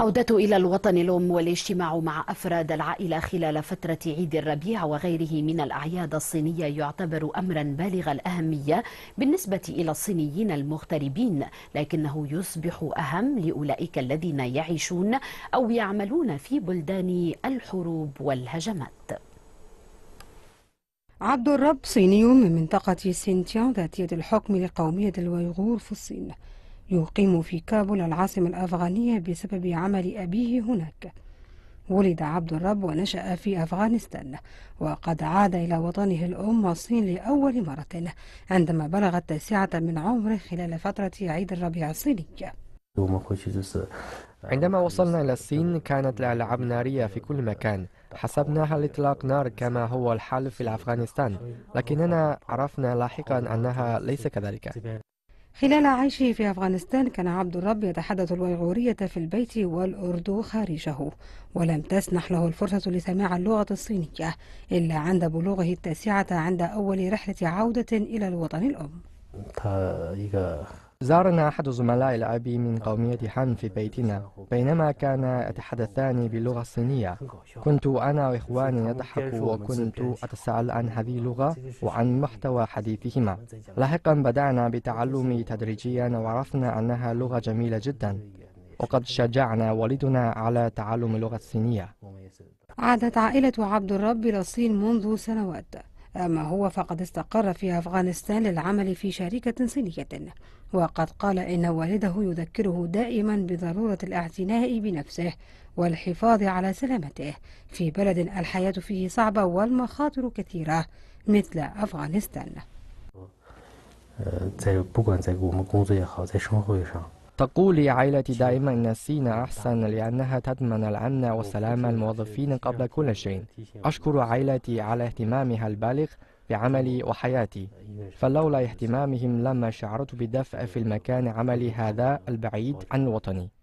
العودة إلى الوطن الأم والاجتماع مع أفراد العائلة خلال فترة عيد الربيع وغيره من الأعياد الصينية يعتبر أمرا بالغ الأهمية بالنسبة إلى الصينيين المغتربين لكنه يصبح أهم لأولئك الذين يعيشون أو يعملون في بلدان الحروب والهجمات عبد الرب صيني من منطقة سينتيان ذاتية الحكم للقومية الويغور في الصين يقيم في كابول العاصمة الأفغانية بسبب عمل أبيه هناك ولد عبد الرب ونشأ في أفغانستان وقد عاد إلى وطنه الأم الصين لأول مرة عندما بلغ التاسعة من عمره خلال فترة عيد الربيع الصيني عندما وصلنا إلى الصين كانت الألعاب نارية في كل مكان حسبناها لإطلاق نار كما هو الحال في أفغانستان لكننا عرفنا لاحقا أنها ليس كذلك خلال عيشه في أفغانستان كان عبد الرب يتحدث الويغورية في البيت والأردو خارجه ولم تسنح له الفرصة لسماع اللغة الصينية إلا عند بلوغه التاسعة عند أول رحلة عودة إلى الوطن الأم زارنا أحد زملاء الأبي من قومية حن في بيتنا بينما كانا يتحدثان باللغة الصينية كنت أنا وإخواني نضحك وكنت أتساءل عن هذه اللغة وعن محتوى حديثهما لاحقا بدأنا بتعلم تدريجيا وعرفنا أنها لغة جميلة جدا وقد شجعنا والدنا على تعلم اللغة الصينية عادت عائلة عبد الرب إلى الصين منذ سنوات أما هو فقد استقر في أفغانستان للعمل في شركة صينية وقد قال إن والده يذكره دائما بضرورة الاعتناء بنفسه والحفاظ على سلامته في بلد الحياة فيه صعبة والمخاطر كثيرة مثل أفغانستان. اه، 在不管在我们工作也好，在生活上，تقول عائلتي دائما أن الصين أحسن لأنها تضمن الأمن وسلام للموظفين قبل كل شيء أشكر عائلتي على اهتمامها البالغ بعملي وحياتي فلولا اهتمامهم لما شعرت بدفء في المكان عملي هذا البعيد عن وطني